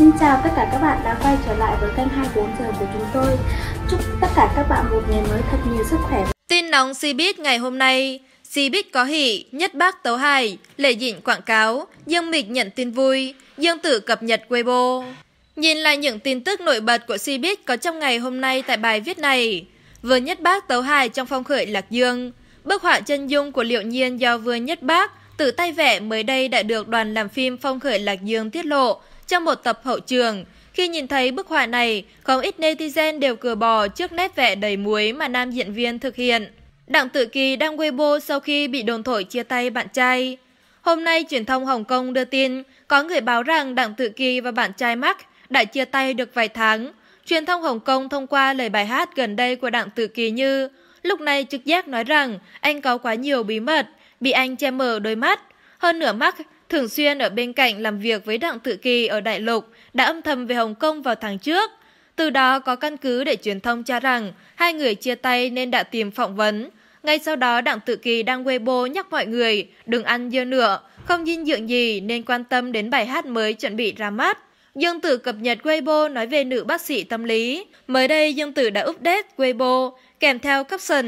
Xin chào tất cả các bạn đã quay trở lại với kênh 24 giờ của chúng tôi. Chúc tất cả các bạn một ngày mới thật nhiều sức khỏe. Tin nóng Cbiz ngày hôm nay. Cbiz có hỷ, nhất bác tấu hài, lệ dịnh quảng cáo, Dương Mịch nhận tin vui, Dương Tử cập nhật Weibo. Nhìn lại những tin tức nổi bật của Cbiz có trong ngày hôm nay tại bài viết này. Vừa nhất bác tấu hài trong phong khởi Lạc Dương, bức họa chân dung của Liệu Nhiên do vừa nhất bác từ tay vẽ mới đây đã được đoàn làm phim Phong Khởi Lạc Dương tiết lộ trong một tập hậu trường. Khi nhìn thấy bức họa này, không ít netizen đều cười bò trước nét vẽ đầy muối mà nam diễn viên thực hiện. Đặng Tự Kỳ đang Weibo sau khi bị đồn thổi chia tay bạn trai. Hôm nay, truyền thông Hồng Kông đưa tin có người báo rằng Đặng Tự Kỳ và bạn trai Mark đã chia tay được vài tháng. Truyền thông Hồng Kông thông qua lời bài hát gần đây của Đặng Tự Kỳ như Lúc này trực giác nói rằng anh có quá nhiều bí mật, bị anh che mờ đôi mắt. Hơn nửa Mark thường xuyên ở bên cạnh làm việc với Đặng Tự Kỳ ở Đại Lục đã âm thầm về Hồng Kông vào tháng trước. Từ đó có căn cứ để truyền thông cho rằng hai người chia tay nên đã tìm phỏng vấn. Ngay sau đó Đặng Tự Kỳ đang Weibo nhắc mọi người đừng ăn dưa nữa, không dinh dưỡng gì nên quan tâm đến bài hát mới chuẩn bị ra mắt. Dương Tử cập nhật Weibo nói về nữ bác sĩ tâm lý. Mới đây Dương Tử đã update Weibo kèm theo caption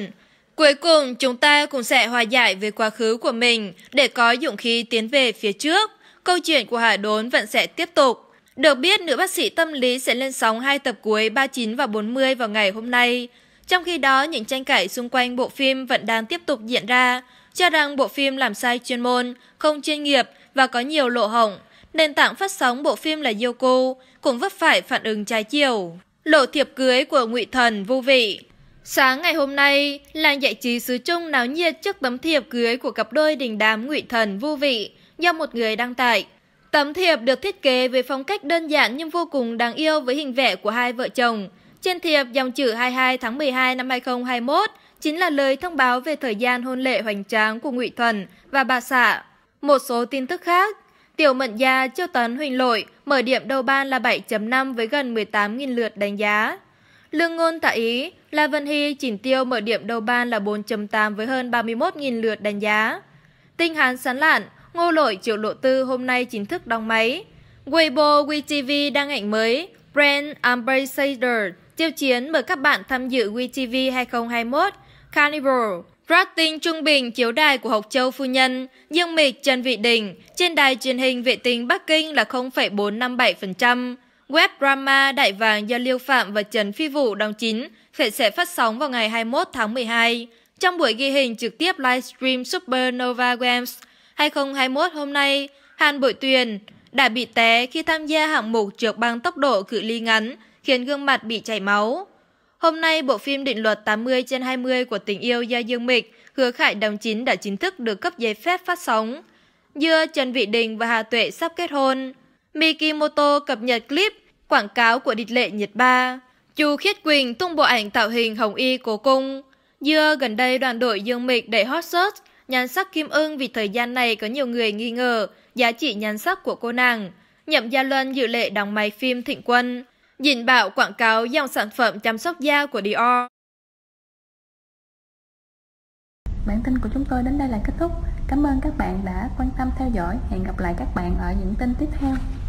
Cuối cùng, chúng ta cũng sẽ hòa giải về quá khứ của mình để có dũng khí tiến về phía trước. Câu chuyện của Hà Đốn vẫn sẽ tiếp tục. Được biết, nữ bác sĩ tâm lý sẽ lên sóng hai tập cuối 39 và 40 vào ngày hôm nay. Trong khi đó, những tranh cãi xung quanh bộ phim vẫn đang tiếp tục diễn ra, cho rằng bộ phim làm sai chuyên môn, không chuyên nghiệp và có nhiều lộ hỏng. Nền tảng phát sóng bộ phim là Yoko cũng vấp phải phản ứng trái chiều. Lộ thiệp cưới của Ngụy Thần vô vị Sáng ngày hôm nay, làng giải trí xứ Trung náo nhiệt trước tấm thiệp cưới của cặp đôi đình đám Ngụy Thần vô vị do một người đăng tải. Tấm thiệp được thiết kế với phong cách đơn giản nhưng vô cùng đáng yêu với hình vẽ của hai vợ chồng. Trên thiệp dòng chữ 22 tháng 12 năm 2021 chính là lời thông báo về thời gian hôn lễ hoành tráng của Ngụy Thuần và bà xã. Một số tin tức khác, Tiểu Mận Gia Châu Tấn Huỳnh Lội mở điểm đầu ban là 7.5 với gần 18.000 lượt đánh giá. Lương ngôn tại Ý, Vân Lavenhi chỉnh tiêu mở điểm đầu ban là 4.8 với hơn 31.000 lượt đánh giá. Tinh Hán sán lạn, ngô lỗi triệu lộ tư hôm nay chính thức đóng máy. Weibo WeTV đang ảnh mới, Brand Ambassador, tiêu chiến mời các bạn tham dự WeTV 2021, Carnival. Rating trung bình chiếu đài của Học Châu Phu Nhân, Dương Mịch Trần Vị Đình trên đài truyền hình vệ tinh Bắc Kinh là 0,457%, Web drama Đại Vàng do Liêu Phạm và Trần Phi Vũ đóng chính sẽ sẽ phát sóng vào ngày 21 tháng 12 trong buổi ghi hình trực tiếp livestream Supernova Games 2021 hôm nay, Hàn Bội Tuyền đã bị té khi tham gia hạng mục trượt băng tốc độ cự ly ngắn khiến gương mặt bị chảy máu. Hôm nay, bộ phim định luật 80 trên 20 của tình yêu do Dương Mịch, Hứa Khải đồng chính đã chính thức được cấp giấy phép phát sóng. Dưa Trần Vị Đình và Hà Tuệ sắp kết hôn. Mikimoto cập nhật clip quảng cáo của địch lệ nhiệt ba. Chu Khiết Quỳnh tung bộ ảnh tạo hình hồng y cố cung. Dưa gần đây đoàn đội Dương Mịch đẩy hot search, nhan sắc Kim Ưng vì thời gian này có nhiều người nghi ngờ giá trị nhan sắc của cô nàng. Nhậm Gia Luân dự lệ đóng máy phim Thịnh Quân, Nhìn bạo quảng cáo dòng sản phẩm chăm sóc da của Dior. Bản tin của chúng tôi đến đây là kết thúc. Cảm ơn các bạn đã quan tâm theo dõi. Hẹn gặp lại các bạn ở những tin tiếp theo.